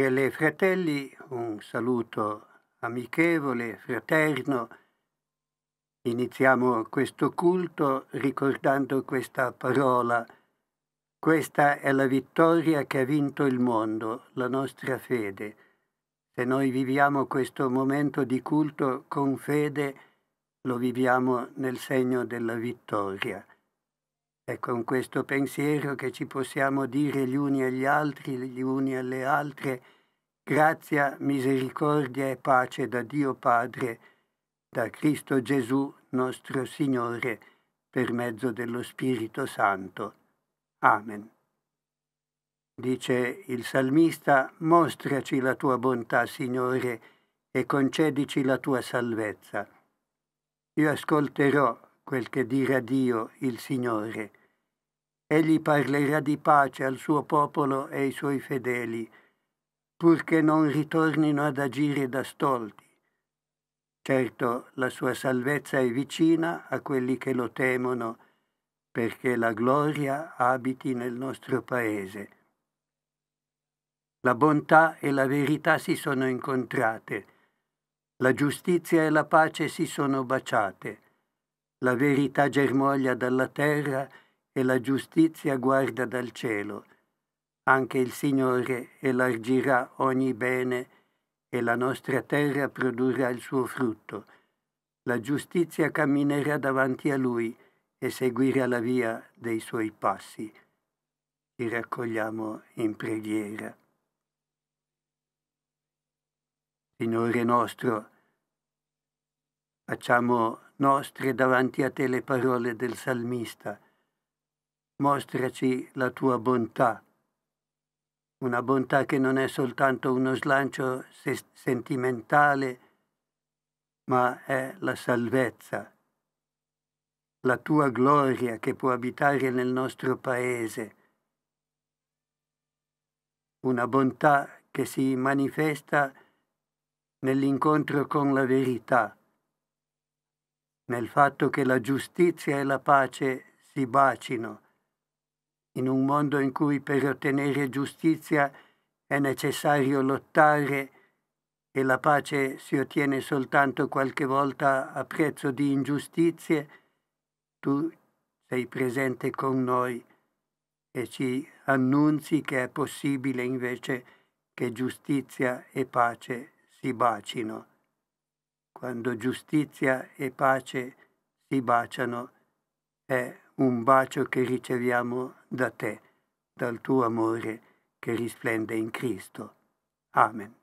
sorelle e fratelli, un saluto amichevole, fraterno. Iniziamo questo culto ricordando questa parola. Questa è la vittoria che ha vinto il mondo, la nostra fede. Se noi viviamo questo momento di culto con fede, lo viviamo nel segno della vittoria. È con questo pensiero che ci possiamo dire gli uni agli altri, gli uni alle altre, Grazia, misericordia e pace da Dio Padre, da Cristo Gesù nostro Signore, per mezzo dello Spirito Santo. Amen. Dice il salmista, mostraci la tua bontà, Signore, e concedici la tua salvezza. Io ascolterò quel che dirà Dio, il Signore. Egli parlerà di pace al suo popolo e ai suoi fedeli purché non ritornino ad agire da stolti. Certo, la sua salvezza è vicina a quelli che lo temono, perché la gloria abiti nel nostro paese. La bontà e la verità si sono incontrate, la giustizia e la pace si sono baciate, la verità germoglia dalla terra e la giustizia guarda dal cielo anche il Signore elargirà ogni bene e la nostra terra produrrà il suo frutto. La giustizia camminerà davanti a Lui e seguirà la via dei suoi passi. Ti raccogliamo in preghiera. Signore nostro, facciamo nostre davanti a te le parole del salmista. Mostraci la tua bontà una bontà che non è soltanto uno slancio se- sentimentale, ma è la salvezza, la tua gloria che può abitare nel nostro paese, una bontà che si manifesta nell'incontro con la verità, nel fatto che la giustizia e la pace si bacino in un mondo in cui per ottenere giustizia è necessario lottare e la pace si ottiene soltanto qualche volta a prezzo di ingiustizie, tu sei presente con noi e ci annunzi che è possibile invece che giustizia e pace si bacino. Quando giustizia e pace si baciano è un bacio che riceviamo da te, dal tuo amore che risplende in Cristo. Amen.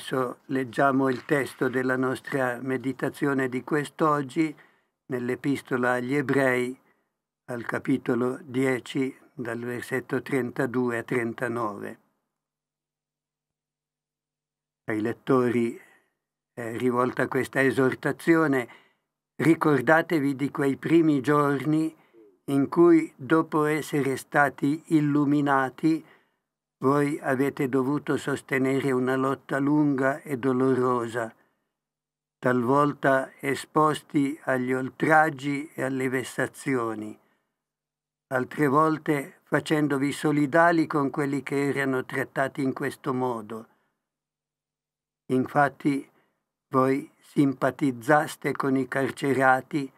Adesso leggiamo il testo della nostra meditazione di quest'oggi nell'epistola agli ebrei al capitolo 10 dal versetto 32 a 39. Ai lettori è rivolta questa esortazione, ricordatevi di quei primi giorni in cui, dopo essere stati illuminati, voi avete dovuto sostenere una lotta lunga e dolorosa, talvolta esposti agli oltraggi e alle vessazioni, altre volte facendovi solidali con quelli che erano trattati in questo modo. Infatti voi simpatizzaste con i carcerati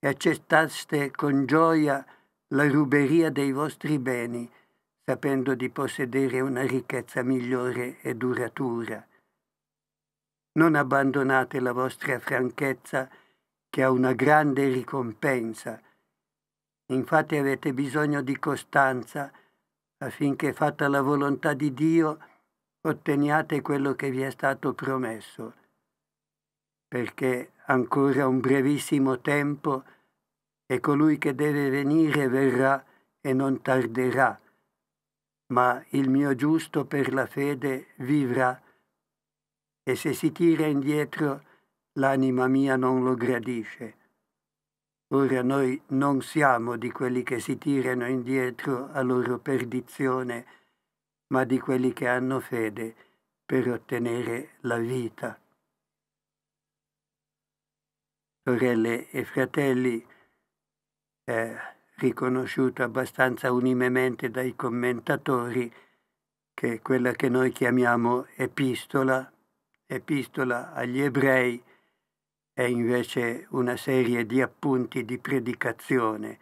e accettaste con gioia la ruberia dei vostri beni, sapendo di possedere una ricchezza migliore e duratura. Non abbandonate la vostra franchezza che ha una grande ricompensa. Infatti avete bisogno di costanza affinché fatta la volontà di Dio otteniate quello che vi è stato promesso, perché ancora un brevissimo tempo e colui che deve venire verrà e non tarderà ma il mio giusto per la fede vivrà, e se si tira indietro l'anima mia non lo gradisce. Ora noi non siamo di quelli che si tirano indietro a loro perdizione, ma di quelli che hanno fede per ottenere la vita. Sorelle e fratelli, eh, riconosciuto abbastanza unimemente dai commentatori, che quella che noi chiamiamo epistola, epistola agli ebrei, è invece una serie di appunti di predicazione.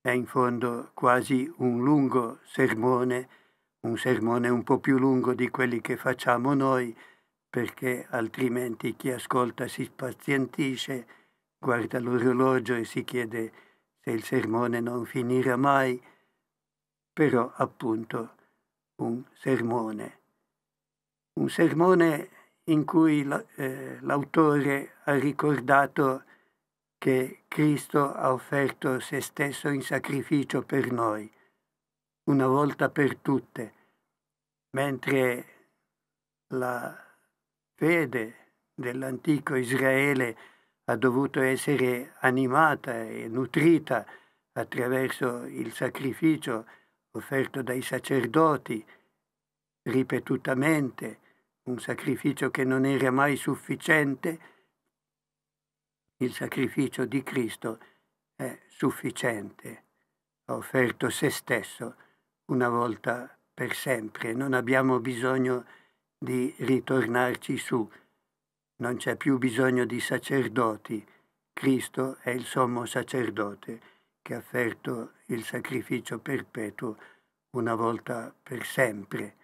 È in fondo quasi un lungo sermone, un sermone un po' più lungo di quelli che facciamo noi, perché altrimenti chi ascolta si spazientisce, guarda l'orologio e si chiede se il sermone non finirà mai, però appunto un sermone. Un sermone in cui eh, l'autore ha ricordato che Cristo ha offerto se stesso in sacrificio per noi, una volta per tutte, mentre la fede dell'antico Israele ha dovuto essere animata e nutrita attraverso il sacrificio offerto dai sacerdoti ripetutamente, un sacrificio che non era mai sufficiente, il sacrificio di Cristo è sufficiente, ha offerto se stesso una volta per sempre, non abbiamo bisogno di ritornarci su. Non c'è più bisogno di sacerdoti. Cristo è il sommo sacerdote che ha offerto il sacrificio perpetuo una volta per sempre.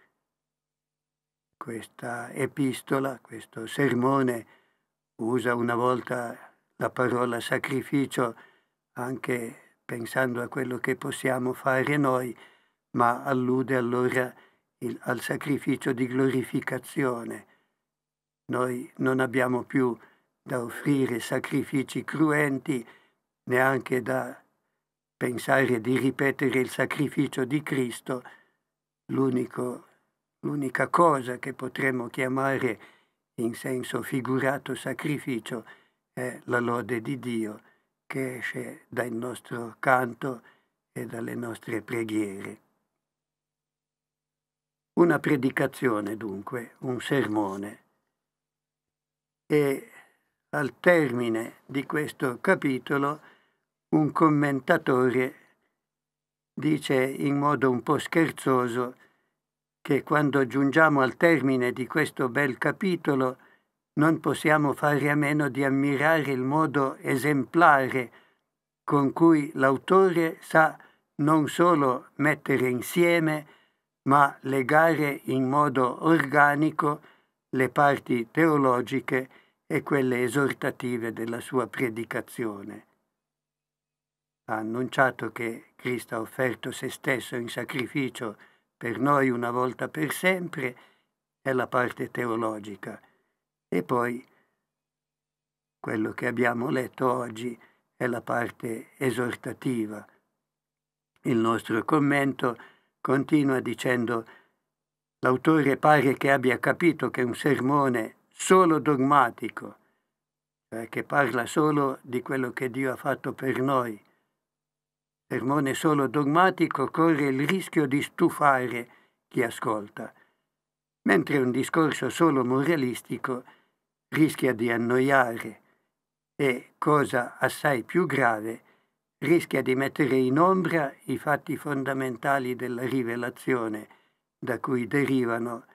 Questa epistola, questo sermone, usa una volta la parola sacrificio anche pensando a quello che possiamo fare noi, ma allude allora il, al sacrificio di glorificazione, noi non abbiamo più da offrire sacrifici cruenti, neanche da pensare di ripetere il sacrificio di Cristo, l'unica cosa che potremmo chiamare in senso figurato sacrificio è la lode di Dio che esce dal nostro canto e dalle nostre preghiere. Una predicazione dunque, un sermone e al termine di questo capitolo un commentatore dice in modo un po' scherzoso che quando giungiamo al termine di questo bel capitolo non possiamo fare a meno di ammirare il modo esemplare con cui l'autore sa non solo mettere insieme, ma legare in modo organico le parti teologiche e quelle esortative della sua predicazione. Ha annunciato che Cristo ha offerto se stesso in sacrificio per noi una volta per sempre è la parte teologica e poi quello che abbiamo letto oggi è la parte esortativa. Il nostro commento continua dicendo L'autore pare che abbia capito che un sermone solo dogmatico, cioè che parla solo di quello che Dio ha fatto per noi, sermone solo dogmatico, corre il rischio di stufare chi ascolta, mentre un discorso solo moralistico rischia di annoiare e, cosa assai più grave, rischia di mettere in ombra i fatti fondamentali della rivelazione da cui derivano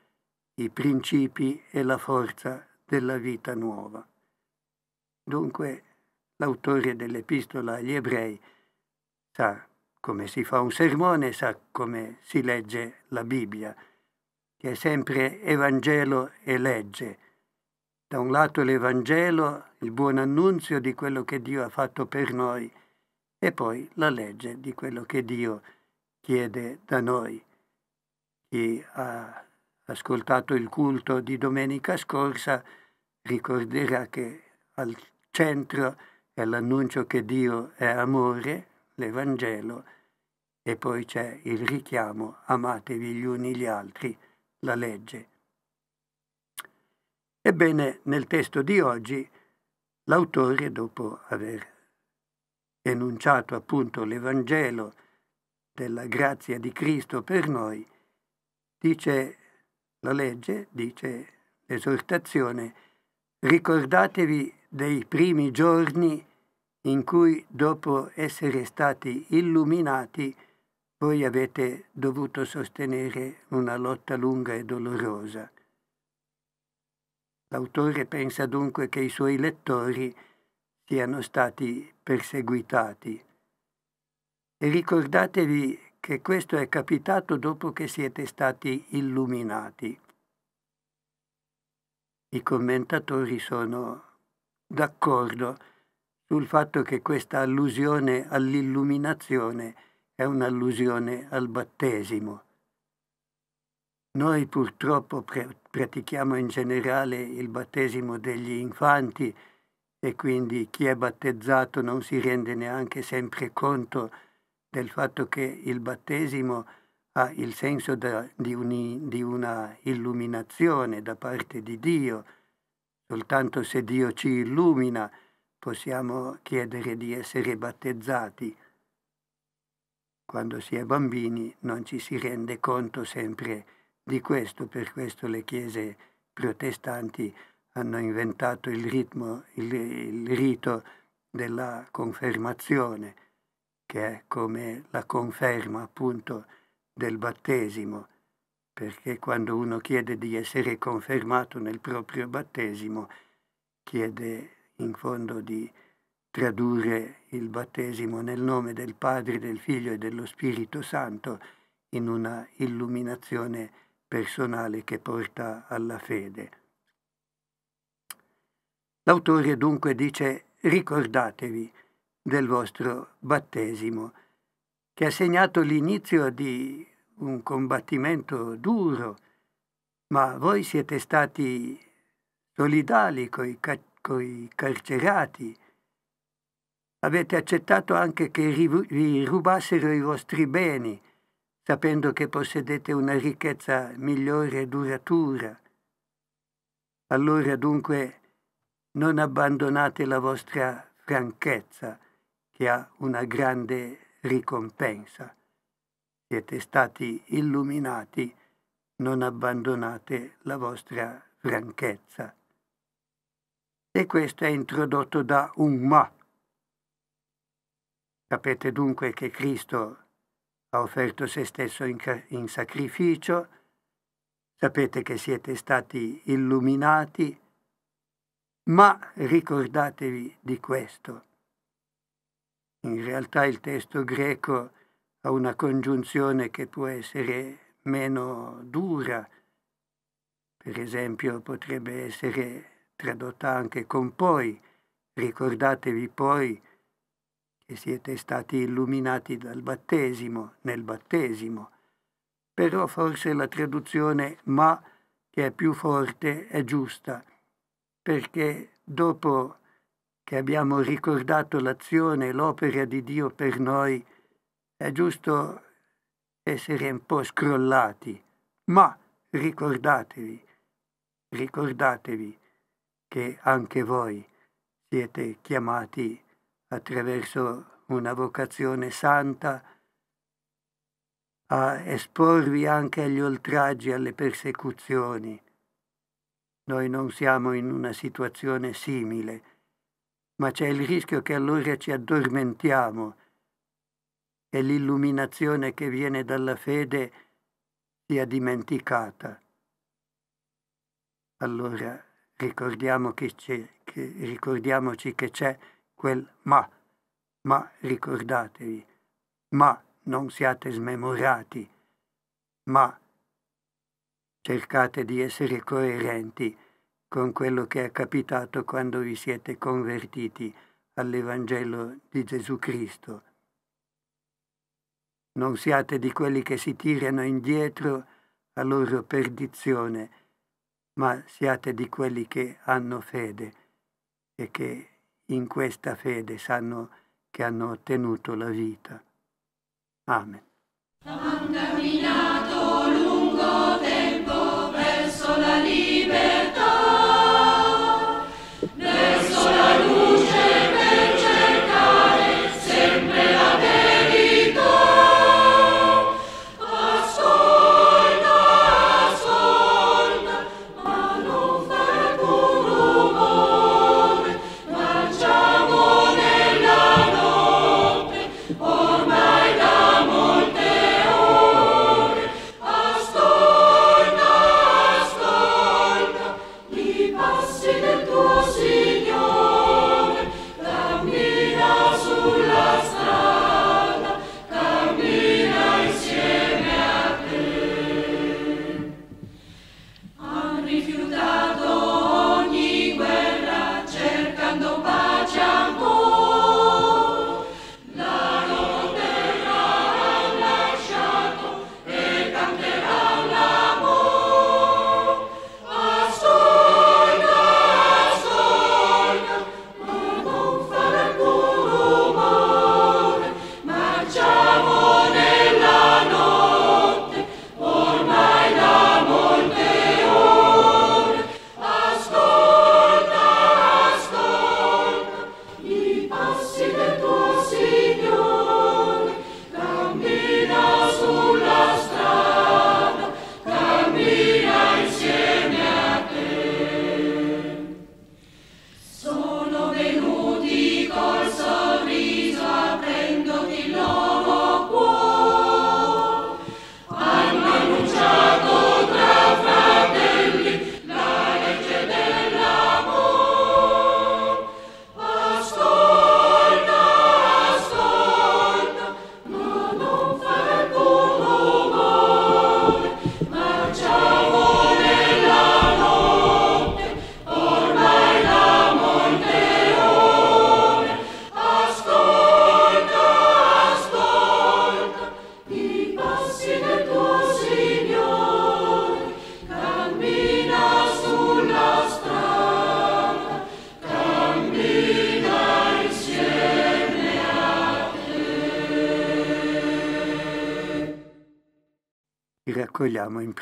i principi e la forza della vita nuova. Dunque, l'autore dell'epistola agli ebrei sa come si fa un sermone, sa come si legge la Bibbia, che è sempre Evangelo e legge. Da un lato l'Evangelo, il buon annunzio di quello che Dio ha fatto per noi, e poi la legge di quello che Dio chiede da noi. Chi ha ascoltato il culto di domenica scorsa ricorderà che al centro è l'annuncio che Dio è amore, l'Evangelo, e poi c'è il richiamo amatevi gli uni gli altri, la legge. Ebbene, nel testo di oggi l'autore, dopo aver enunciato appunto l'Evangelo della grazia di Cristo per noi, dice la legge dice l'esortazione, ricordatevi dei primi giorni in cui dopo essere stati illuminati voi avete dovuto sostenere una lotta lunga e dolorosa. L'autore pensa dunque che i suoi lettori siano stati perseguitati. E ricordatevi che questo è capitato dopo che siete stati illuminati. I commentatori sono d'accordo sul fatto che questa allusione all'illuminazione è un'allusione al battesimo. Noi purtroppo pre- pratichiamo in generale il battesimo degli infanti e quindi chi è battezzato non si rende neanche sempre conto del fatto che il battesimo ha il senso da, di, un, di una illuminazione da parte di Dio. Soltanto se Dio ci illumina possiamo chiedere di essere battezzati. Quando si è bambini non ci si rende conto sempre di questo, per questo le chiese protestanti hanno inventato il, ritmo, il, il rito della confermazione che è come la conferma appunto del battesimo, perché quando uno chiede di essere confermato nel proprio battesimo, chiede in fondo di tradurre il battesimo nel nome del Padre, del Figlio e dello Spirito Santo in una illuminazione personale che porta alla fede. L'autore dunque dice ricordatevi del vostro battesimo, che ha segnato l'inizio di un combattimento duro, ma voi siete stati solidali coi, ca- coi carcerati. Avete accettato anche che vi rubassero i vostri beni, sapendo che possedete una ricchezza migliore e duratura. Allora dunque non abbandonate la vostra franchezza, che ha una grande ricompensa. Siete stati illuminati, non abbandonate la vostra franchezza. E questo è introdotto da un ma. Sapete dunque che Cristo ha offerto se stesso in, in sacrificio, sapete che siete stati illuminati, ma ricordatevi di questo in realtà il testo greco ha una congiunzione che può essere meno dura, per esempio potrebbe essere tradotta anche con poi, ricordatevi poi che siete stati illuminati dal battesimo, nel battesimo, però forse la traduzione ma, che è più forte, è giusta, perché dopo che abbiamo ricordato l'azione e l'opera di Dio per noi, è giusto essere un po' scrollati, ma ricordatevi, ricordatevi che anche voi siete chiamati attraverso una vocazione santa a esporvi anche agli oltraggi, alle persecuzioni. Noi non siamo in una situazione simile, ma c'è il rischio che allora ci addormentiamo e l'illuminazione che viene dalla fede sia dimenticata. Allora ricordiamo che che, ricordiamoci che c'è quel ma, ma ricordatevi, ma non siate smemorati, ma cercate di essere coerenti con quello che è capitato quando vi siete convertiti all'Evangelo di Gesù Cristo. Non siate di quelli che si tirano indietro a loro perdizione, ma siate di quelli che hanno fede e che in questa fede sanno che hanno ottenuto la vita. Amen. Amen.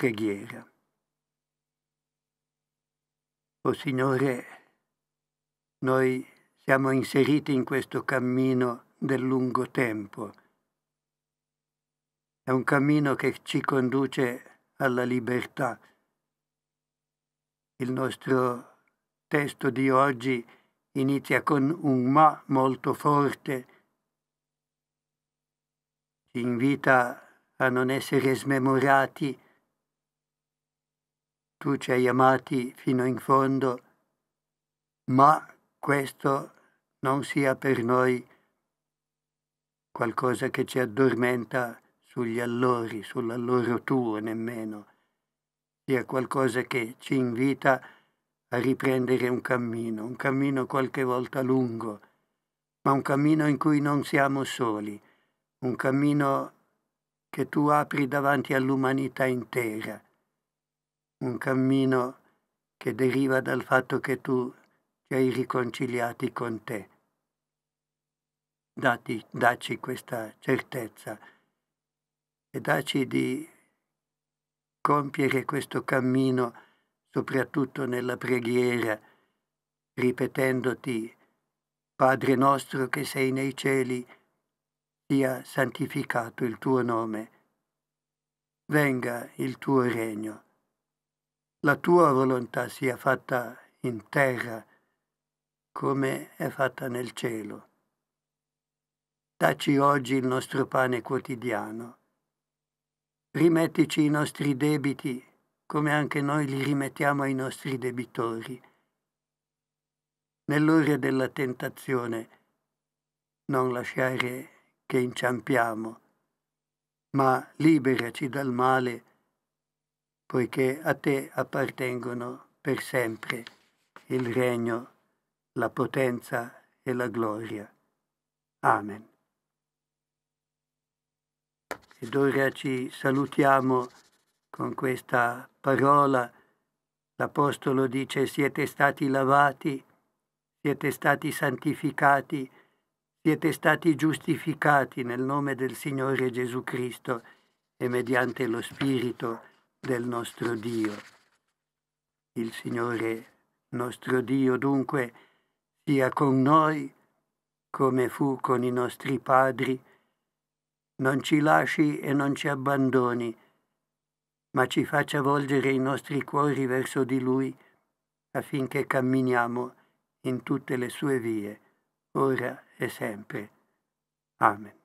preghiera. O oh Signore, noi siamo inseriti in questo cammino del lungo tempo. È un cammino che ci conduce alla libertà. Il nostro testo di oggi inizia con un ma molto forte, ci invita a non essere smemorati tu ci hai amati fino in fondo, ma questo non sia per noi qualcosa che ci addormenta sugli allori, sull'alloro tuo nemmeno, sia qualcosa che ci invita a riprendere un cammino, un cammino qualche volta lungo, ma un cammino in cui non siamo soli, un cammino che tu apri davanti all'umanità intera un cammino che deriva dal fatto che tu ti hai riconciliati con te. Dati, daci questa certezza e dacci di compiere questo cammino soprattutto nella preghiera, ripetendoti Padre nostro che sei nei cieli, sia santificato il tuo nome, venga il tuo regno la tua volontà sia fatta in terra come è fatta nel cielo. Dacci oggi il nostro pane quotidiano. Rimettici i nostri debiti come anche noi li rimettiamo ai nostri debitori. Nell'ora della tentazione non lasciare che inciampiamo, ma liberaci dal male poiché a te appartengono per sempre il regno, la potenza e la gloria. Amen. Ed ora ci salutiamo con questa parola. L'Apostolo dice siete stati lavati, siete stati santificati, siete stati giustificati nel nome del Signore Gesù Cristo e mediante lo Spirito del nostro Dio. Il Signore nostro Dio dunque sia con noi come fu con i nostri padri, non ci lasci e non ci abbandoni, ma ci faccia volgere i nostri cuori verso di Lui affinché camminiamo in tutte le sue vie, ora e sempre. Amen.